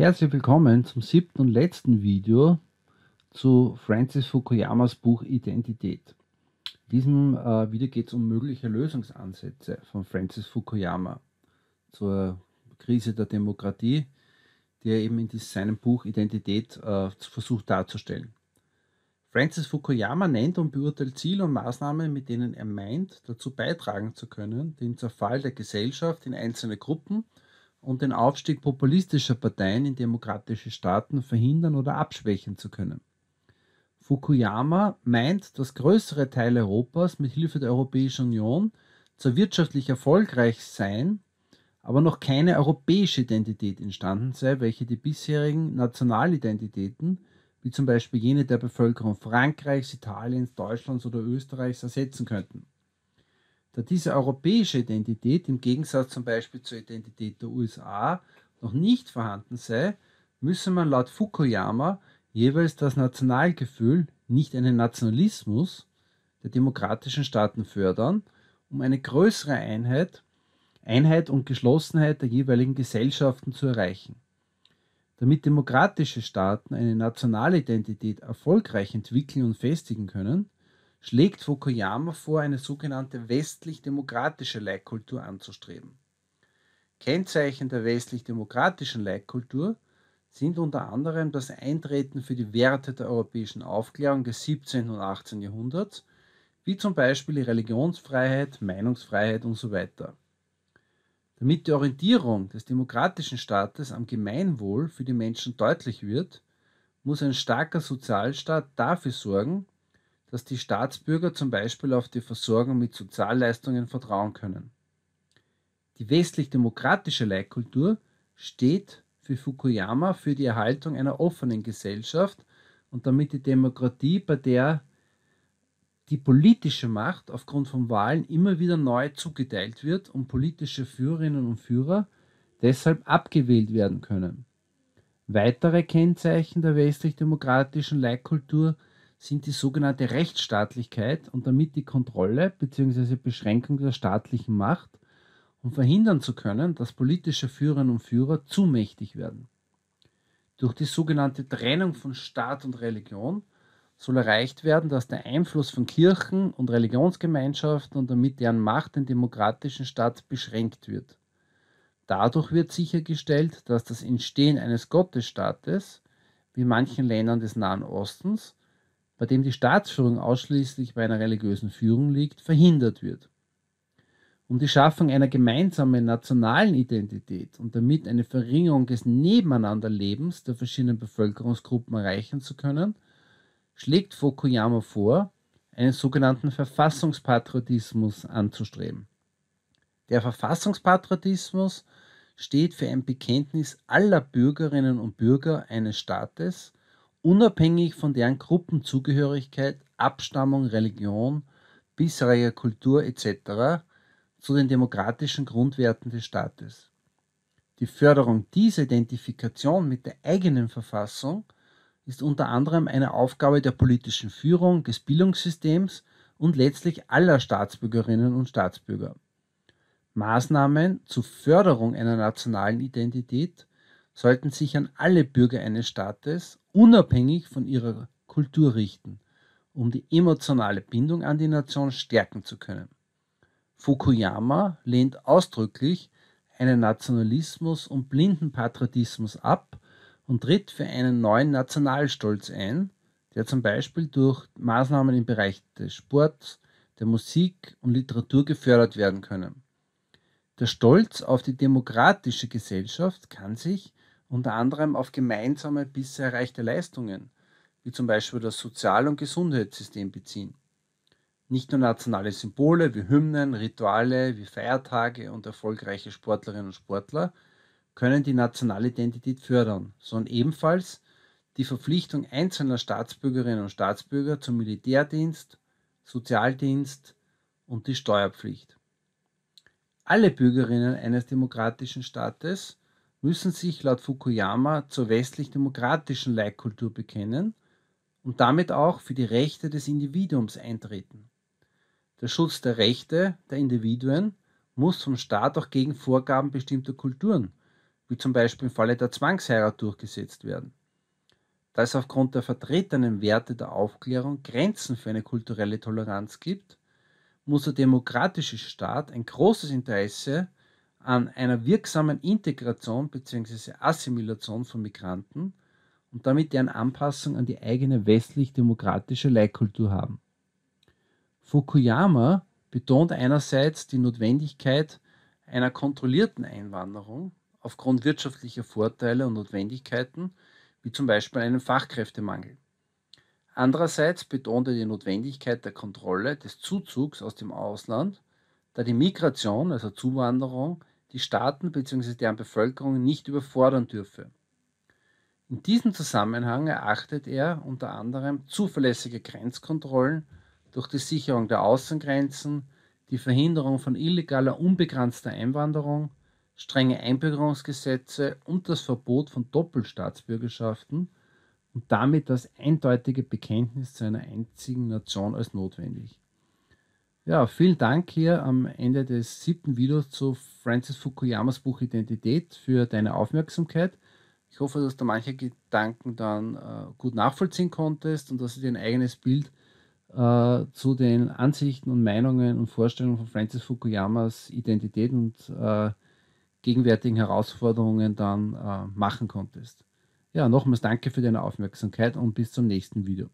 Herzlich willkommen zum siebten und letzten Video zu Francis Fukuyamas Buch Identität. In diesem äh, Video geht es um mögliche Lösungsansätze von Francis Fukuyama zur Krise der Demokratie, die er eben in dies, seinem Buch Identität äh, versucht darzustellen. Francis Fukuyama nennt und beurteilt Ziele und Maßnahmen, mit denen er meint, dazu beitragen zu können, den Zerfall der Gesellschaft in einzelne Gruppen und den Aufstieg populistischer Parteien in demokratische Staaten verhindern oder abschwächen zu können. Fukuyama meint, dass größere Teile Europas mit Hilfe der Europäischen Union zwar wirtschaftlich erfolgreich seien, aber noch keine europäische Identität entstanden sei, welche die bisherigen Nationalidentitäten, wie zum Beispiel jene der Bevölkerung Frankreichs, Italiens, Deutschlands oder Österreichs, ersetzen könnten. Da diese europäische Identität im Gegensatz zum Beispiel zur Identität der USA noch nicht vorhanden sei, müsse man laut Fukuyama jeweils das Nationalgefühl, nicht einen Nationalismus der demokratischen Staaten fördern, um eine größere Einheit, Einheit und Geschlossenheit der jeweiligen Gesellschaften zu erreichen. Damit demokratische Staaten eine nationale Identität erfolgreich entwickeln und festigen können, schlägt Fukuyama vor, eine sogenannte westlich-demokratische Leitkultur anzustreben. Kennzeichen der westlich-demokratischen Leitkultur sind unter anderem das Eintreten für die Werte der europäischen Aufklärung des 17. und 18. Jahrhunderts, wie zum Beispiel die Religionsfreiheit, Meinungsfreiheit usw. So weiter. Damit die Orientierung des demokratischen Staates am Gemeinwohl für die Menschen deutlich wird, muss ein starker Sozialstaat dafür sorgen, dass die Staatsbürger zum Beispiel auf die Versorgung mit Sozialleistungen vertrauen können. Die westlich-demokratische Leitkultur steht für Fukuyama für die Erhaltung einer offenen Gesellschaft und damit die Demokratie, bei der die politische Macht aufgrund von Wahlen immer wieder neu zugeteilt wird und politische Führerinnen und Führer deshalb abgewählt werden können. Weitere Kennzeichen der westlich-demokratischen Leitkultur sind sind die sogenannte Rechtsstaatlichkeit und damit die Kontrolle bzw. Beschränkung der staatlichen Macht, um verhindern zu können, dass politische Führerinnen und Führer zu mächtig werden. Durch die sogenannte Trennung von Staat und Religion soll erreicht werden, dass der Einfluss von Kirchen und Religionsgemeinschaften und damit deren Macht den demokratischen Staat beschränkt wird. Dadurch wird sichergestellt, dass das Entstehen eines Gottesstaates, wie manchen Ländern des Nahen Ostens, bei dem die Staatsführung ausschließlich bei einer religiösen Führung liegt, verhindert wird. Um die Schaffung einer gemeinsamen nationalen Identität und damit eine Verringerung des Nebeneinanderlebens der verschiedenen Bevölkerungsgruppen erreichen zu können, schlägt Fukuyama vor, einen sogenannten Verfassungspatriotismus anzustreben. Der Verfassungspatriotismus steht für ein Bekenntnis aller Bürgerinnen und Bürger eines Staates unabhängig von deren Gruppenzugehörigkeit, Abstammung, Religion, bisheriger Kultur etc. zu den demokratischen Grundwerten des Staates. Die Förderung dieser Identifikation mit der eigenen Verfassung ist unter anderem eine Aufgabe der politischen Führung, des Bildungssystems und letztlich aller Staatsbürgerinnen und Staatsbürger. Maßnahmen zur Förderung einer nationalen Identität sollten sich an alle Bürger eines Staates unabhängig von ihrer Kultur richten, um die emotionale Bindung an die Nation stärken zu können. Fukuyama lehnt ausdrücklich einen Nationalismus und blinden Patriotismus ab und tritt für einen neuen Nationalstolz ein, der zum Beispiel durch Maßnahmen im Bereich des Sports, der Musik und Literatur gefördert werden können. Der Stolz auf die demokratische Gesellschaft kann sich unter anderem auf gemeinsame bisher erreichte Leistungen, wie zum Beispiel das Sozial- und Gesundheitssystem beziehen. Nicht nur nationale Symbole wie Hymnen, Rituale wie Feiertage und erfolgreiche Sportlerinnen und Sportler können die nationale Identität fördern, sondern ebenfalls die Verpflichtung einzelner Staatsbürgerinnen und Staatsbürger zum Militärdienst, Sozialdienst und die Steuerpflicht. Alle Bürgerinnen eines demokratischen Staates müssen sich laut Fukuyama zur westlich-demokratischen Leitkultur bekennen und damit auch für die Rechte des Individuums eintreten. Der Schutz der Rechte der Individuen muss vom Staat auch gegen Vorgaben bestimmter Kulturen, wie zum Beispiel im Falle der Zwangsheirat, durchgesetzt werden. Da es aufgrund der vertretenen Werte der Aufklärung Grenzen für eine kulturelle Toleranz gibt, muss der demokratische Staat ein großes Interesse an einer wirksamen Integration bzw. Assimilation von Migranten und damit deren Anpassung an die eigene westlich-demokratische Leitkultur haben. Fukuyama betont einerseits die Notwendigkeit einer kontrollierten Einwanderung aufgrund wirtschaftlicher Vorteile und Notwendigkeiten, wie zum Beispiel einen Fachkräftemangel. Andererseits betont er die Notwendigkeit der Kontrolle des Zuzugs aus dem Ausland, da die Migration, also Zuwanderung, die Staaten bzw. deren Bevölkerung nicht überfordern dürfe. In diesem Zusammenhang erachtet er unter anderem zuverlässige Grenzkontrollen durch die Sicherung der Außengrenzen, die Verhinderung von illegaler, unbegrenzter Einwanderung, strenge Einbürgerungsgesetze und das Verbot von Doppelstaatsbürgerschaften und damit das eindeutige Bekenntnis zu einer einzigen Nation als notwendig. Ja, vielen Dank hier am Ende des siebten Videos zu Francis Fukuyamas Buch Identität für deine Aufmerksamkeit. Ich hoffe, dass du manche Gedanken dann äh, gut nachvollziehen konntest und dass du dir ein eigenes Bild äh, zu den Ansichten und Meinungen und Vorstellungen von Francis Fukuyamas Identität und äh, gegenwärtigen Herausforderungen dann äh, machen konntest. Ja, nochmals danke für deine Aufmerksamkeit und bis zum nächsten Video.